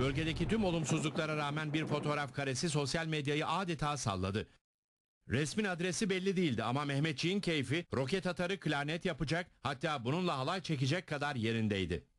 Bölgedeki tüm olumsuzluklara rağmen bir fotoğraf karesi sosyal medyayı adeta salladı. Resmin adresi belli değildi ama Mehmetçiğin keyfi roket atarı klarnet yapacak hatta bununla halay çekecek kadar yerindeydi.